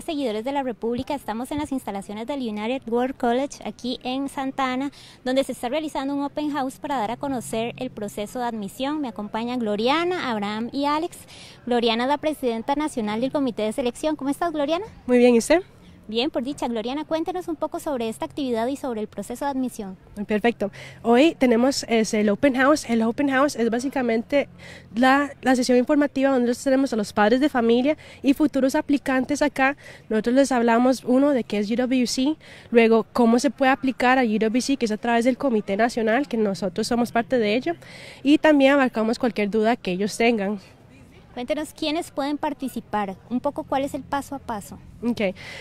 seguidores de la República, estamos en las instalaciones del United World College aquí en Santa Ana, donde se está realizando un open house para dar a conocer el proceso de admisión. Me acompañan Gloriana, Abraham y Alex. Gloriana es la presidenta nacional del Comité de Selección. ¿Cómo estás, Gloriana? Muy bien, ¿y usted? Bien, por dicha, Gloriana, cuéntenos un poco sobre esta actividad y sobre el proceso de admisión. Perfecto. Hoy tenemos el Open House. El Open House es básicamente la, sesión informativa donde tenemos a los padres de familia y futuros aplicantes acá. Nosotros les hablamos, uno, de qué es UWC, luego cómo se puede aplicar a UWC, que es a través del Comité Nacional, que nosotros somos parte de ello, y también abarcamos cualquier duda que ellos tengan. Cuéntenos quiénes pueden participar, un poco cuál es el paso a paso. Ok,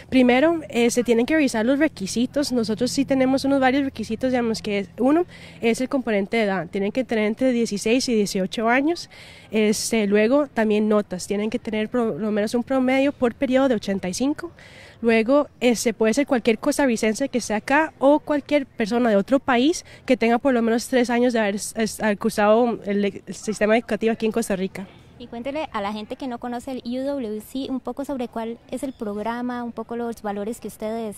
primero eh, se tienen que revisar los requisitos. Nosotros sí tenemos unos varios requisitos, digamos que uno es el componente de edad, tienen que tener entre 16 y 18 años. Este, luego también notas, tienen que tener por lo menos un promedio por periodo de 85. Luego se este, puede ser cualquier costarricense que esté acá o cualquier persona de otro país que tenga por lo menos tres años de haber, acusado cursado el sistema educativo aquí en Costa Rica. Y cuéntele a la gente que no conoce el UWC un poco sobre cuál es el programa, un poco los valores que ustedes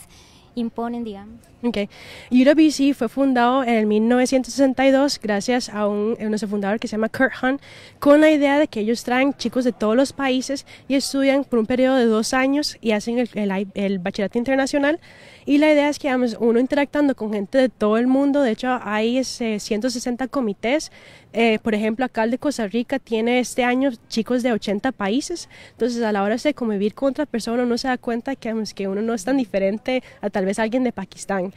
imponen, digamos. Okay. BC fue fundado en 1962 gracias a, un, fundador que se llama Kurt Hunt, con la idea de que ellos traen chicos de todos los países y estudian por un periodo de dos años y hacen el, bachillerato internacional. Y la idea es que uno interactando con gente de todo el mundo, de hecho hay este, ese 160 comités, eh, por ejemplo acá de Costa Rica tiene este año chicos de 80 países, entonces a la hora de convivir con otra persona uno se da cuenta que, que uno no es tan diferente a tal tal vez alguien de Pakistán.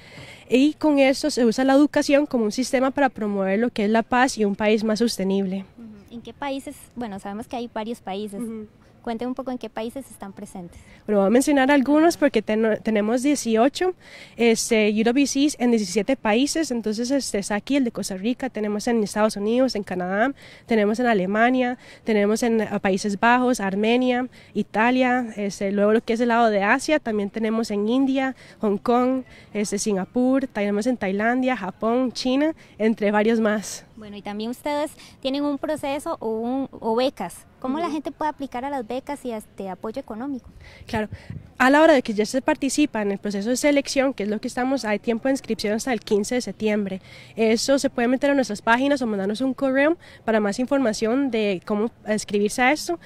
Y con esto se usa la educación como un sistema para promover lo que es la paz y un país más sostenible. ¿En qué países? Bueno, sabemos que hay varios países cuente un poco en qué países están presentes. Bueno, voy a mencionar algunos porque tenemos 18 este, en 17 países, entonces este, está aquí el de Costa Rica, tenemos en Estados Unidos, en Canadá, tenemos en Alemania, tenemos en Países Bajos, Armenia, Italia, este, luego lo que es el lado de Asia, también tenemos en India, Hong Kong, este, Singapur, tenemos en Tailandia, Japón, China, entre varios más. Bueno, y también ustedes tienen un proceso o, un, o becas cómo la gente puede aplicar a las becas y este apoyo económico. Claro, a la hora de que ya se participa en el proceso de selección, que es lo que estamos, hay tiempo de inscripción hasta el 15 de septiembre. Eso se puede meter a nuestras páginas o mandarnos un correo para más información de cómo inscribirse a esto.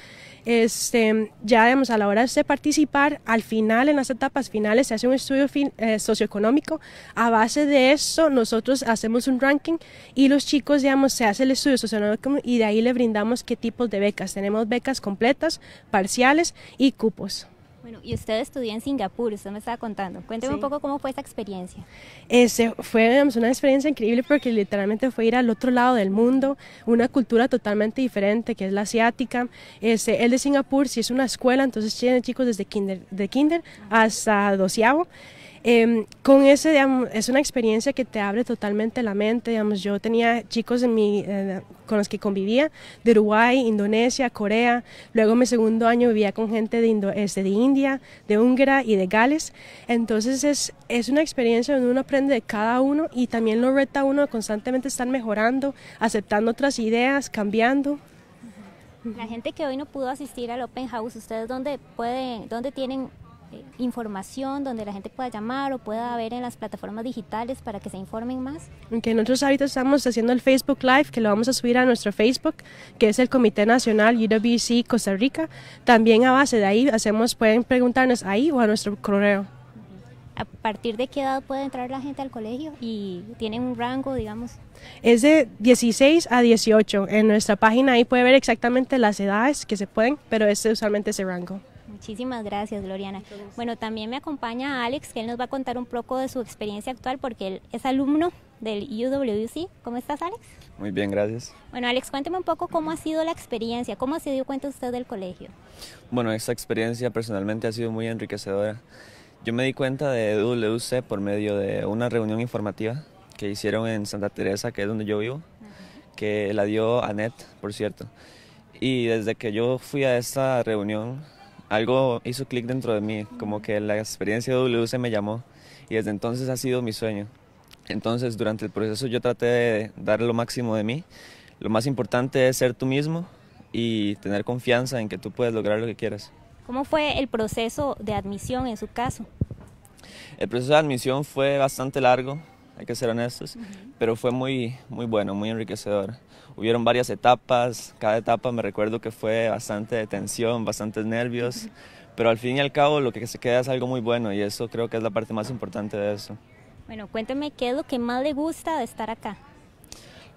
Este, ya digamos, a la hora de participar, al final, en las etapas finales, se hace un estudio eh, socioeconómico. A base de eso, nosotros hacemos un ranking y los chicos, digamos, se hace el estudio socioeconómico y de ahí le brindamos qué tipos de becas tenemos tenemos becas completas, parciales y cupos. Bueno, y usted estudió en Singapur, usted me estaba contando. Cuénteme un poco cómo fue esa experiencia. Ese fue una experiencia increíble porque literalmente fue ir al otro lado del mundo, una cultura totalmente diferente que es la asiática. Ese el de Singapur sí es una escuela, entonces tienen chicos desde kinder, de kinder hasta doceavo. Em, con ese, es una experiencia que te abre totalmente la mente, digamos, yo tenía chicos en eh, con los que convivía de Uruguay, Indonesia, Corea, luego mi segundo año vivía con gente de, este, de India, de Hungría y de Gales, entonces es, es una experiencia donde uno aprende de cada uno y también lo reta uno a constantemente estar mejorando, aceptando otras ideas, cambiando. La gente que hoy no pudo asistir al Open House, ¿ustedes dónde, pueden, dónde tienen eh, información donde la gente pueda llamar o pueda ver en las plataformas digitales para que se informen más? Aunque nosotros ahorita estamos haciendo el Facebook Live, que lo vamos a subir a nuestro Facebook, que es el Comité Nacional UWC Costa Rica. También a base de ahí hacemos, pueden preguntarnos ahí o a nuestro correo. ¿A partir de qué edad puede entrar la gente al colegio? ¿Y tienen un rango, digamos? Es de 16 a 18. En nuestra página ahí puede ver exactamente las edades que se pueden, pero es usualmente ese rango. Muchísimas gracias, Gloriana. Bueno, también me acompaña Alex, que él nos va a contar un poco de su experiencia actual porque él es alumno del UWC. ¿Cómo estás, Alex? Muy bien, gracias. Bueno, Alex, cuénteme un poco cómo ha sido la experiencia, cómo se dio cuenta usted del colegio. Bueno, esta experiencia personalmente ha sido muy enriquecedora. Yo me di cuenta de UWC por medio de una reunión informativa que hicieron en Santa Teresa, que es donde yo vivo, que la dio Anet, por cierto. Y desde que yo fui a esta reunión, algo hizo clic dentro de mí, como que la experiencia de se me llamó y desde entonces ha sido mi sueño. Entonces durante el proceso yo traté de dar lo máximo de mí. Lo más importante es ser tú mismo y tener confianza en que tú puedes lograr lo que quieras. ¿Cómo fue el proceso de admisión en su caso? El proceso de admisión fue bastante largo, hay que ser honestos, pero fue muy, muy bueno, muy enriquecedor hubieron varias etapas, cada etapa me recuerdo que fue bastante de tensión, bastantes nervios, pero al fin y al cabo lo que se queda es algo muy bueno y eso creo que es la parte más importante de eso. Bueno, cuénteme qué es lo que más le gusta de estar acá.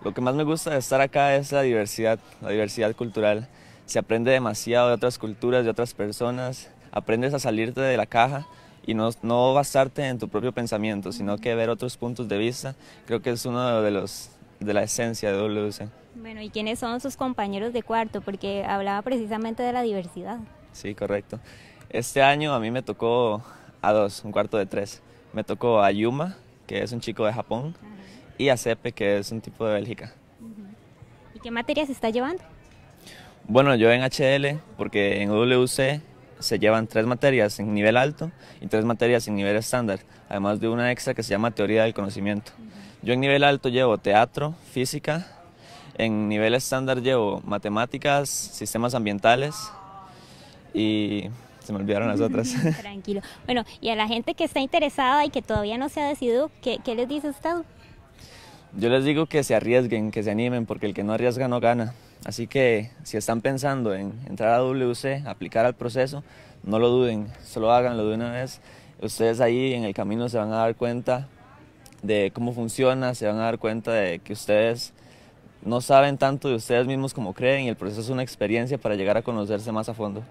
Lo que más me gusta de estar acá es la diversidad, la diversidad cultural. Se aprende demasiado de otras culturas, de otras personas, aprendes a salirte de la caja y no, no basarte en tu propio pensamiento, sino que ver otros puntos de vista. Creo que es uno de los de la esencia de WC. Bueno, ¿y quiénes son sus compañeros de cuarto? Porque hablaba precisamente de la diversidad. Sí, correcto. Este año a mí me tocó a dos, un cuarto de tres. Me tocó a Yuma, que es un chico de Japón, y a Sepe, que es un tipo de Bélgica. ¿Y qué materias está llevando? Bueno, yo en HL, porque en WC se llevan tres materias en nivel alto y tres materias en nivel estándar, además de una extra que se llama teoría del conocimiento. Yo en nivel alto llevo teatro, física, en nivel estándar llevo matemáticas, sistemas ambientales y se me olvidaron las otras. Tranquilo. Bueno, y a la gente que está interesada y que todavía no se ha decidido, ¿qué, qué les dice usted? Yo les digo que se arriesguen, que se animen, porque el que no arriesga no gana. Así que si están pensando en entrar a WC, aplicar al proceso, no lo duden, solo háganlo de una vez. Ustedes ahí en el camino se van a dar cuenta de cómo funciona, se van a dar cuenta de que ustedes no saben tanto de ustedes mismos como creen y el proceso es una experiencia para llegar a conocerse más a fondo.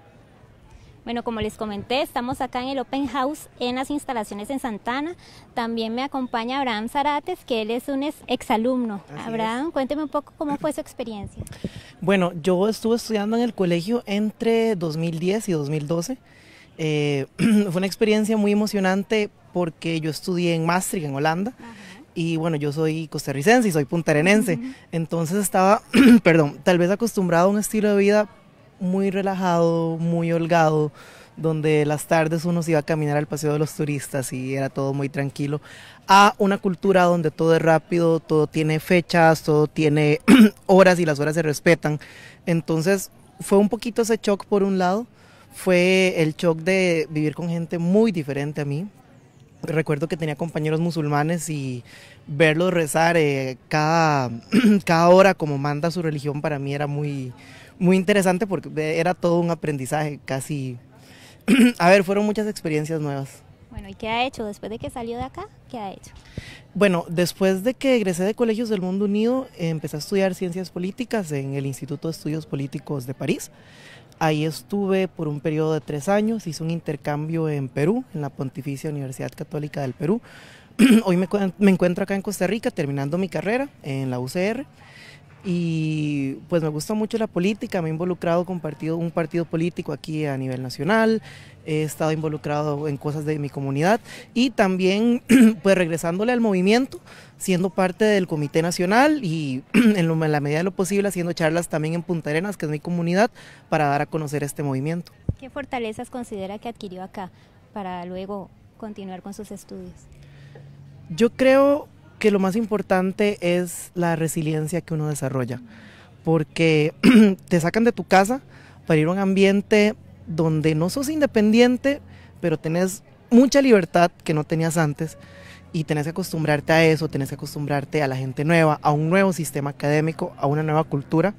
Bueno, como les comenté, estamos acá en el Open House en las instalaciones en Santana. También me acompaña Abraham Zarates, que él es un exalumno. Abraham, cuénteme un poco cómo fue su experiencia. Bueno, yo estuve estudiando en el colegio entre 2010 y 2012. Eh, fue una experiencia muy emocionante porque yo estudié en Maastricht, en Holanda. Y bueno, yo soy costarricense y soy puntarenense. Entonces estaba, perdón, tal vez acostumbrado a un estilo de vida muy relajado, muy holgado, donde las tardes uno se iba a caminar al paseo de los turistas y era todo muy tranquilo, a una cultura donde todo es rápido, todo tiene fechas, todo tiene horas y las horas se respetan. Entonces fue un poquito ese shock por un lado, fue el shock de vivir con gente muy diferente a mí, recuerdo que tenía compañeros musulmanes y verlos rezar eh, cada, cada hora como manda su religión para mí era muy, muy interesante porque eh, era todo un aprendizaje casi... A ver, fueron muchas experiencias nuevas. Bueno, ¿y qué ha hecho después de que salió de acá? ¿Qué ha hecho? Bueno, después de que egresé de Colegios del Mundo Unido, empecé a estudiar ciencias políticas en el Instituto de Estudios Políticos de París. Ahí estuve por un periodo de tres años, hice un intercambio en Perú, en la Pontificia Universidad Católica del Perú. Hoy me, me encuentro acá en Costa Rica terminando mi carrera en la UCR y pues me gusta mucho la política, me he involucrado con un partido político aquí a nivel nacional, he estado involucrado en cosas de mi comunidad y también pues regresándole al movimiento, siendo parte del Comité Nacional y en, en la medida de lo posible haciendo charlas también en Punta Arenas, que es mi comunidad, para dar a conocer este movimiento. ¿Qué fortalezas considera que adquirió acá para luego continuar con sus estudios? Yo creo que lo más importante es la resiliencia que uno desarrolla, porque te sacan de tu casa para ir a un ambiente donde no sos independiente, pero tenés mucha libertad que no tenías antes y tenés que acostumbrarte a eso, tenés que acostumbrarte a la gente nueva, a un nuevo sistema académico, a una nueva cultura.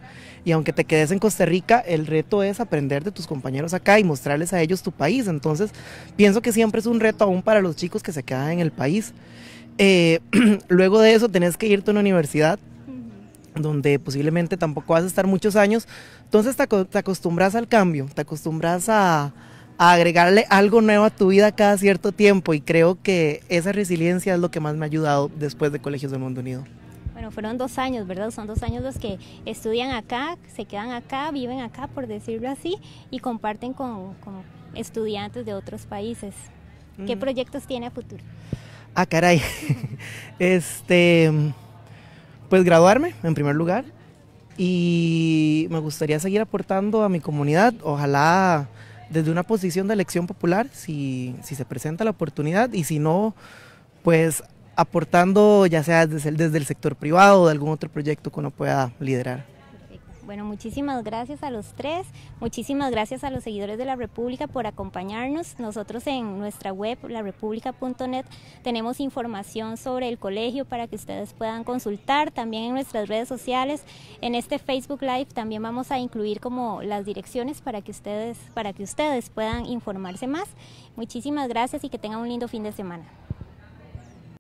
Y aunque te quedes en Costa Rica, el reto es aprender de tus compañeros acá y mostrarles a ellos tu país. Entonces, pienso que siempre es un reto aún para los chicos que se quedan en el país. Eh, luego de eso tenés que irte a una universidad donde posiblemente tampoco vas a estar muchos años. Entonces te, acostumbras al cambio, te acostumbras a, agregarle algo nuevo a tu vida cada cierto tiempo y creo que esa resiliencia es lo que más me ha ayudado después de Colegios del Mundo Unido. Bueno, fueron dos años, ¿verdad? Son dos años los que estudian acá, se quedan acá, viven acá, por decirlo así, y comparten con, estudiantes de otros países. ¿Qué mm. proyectos tiene a futuro? Ah, caray. este, pues graduarme en primer lugar y me gustaría seguir aportando a mi comunidad, ojalá desde una posición de elección popular, si, se presenta la oportunidad y si no, pues aportando ya sea desde el, desde el sector privado o de algún otro proyecto que uno pueda liderar. Bueno, muchísimas gracias a los tres, muchísimas gracias a los seguidores de La República por acompañarnos. Nosotros en nuestra web, larepublica.net, tenemos información sobre el colegio para que ustedes puedan consultar, también en nuestras redes sociales, en este Facebook Live también vamos a incluir como las direcciones para que ustedes, para que ustedes puedan informarse más. Muchísimas gracias y que tengan un lindo fin de semana.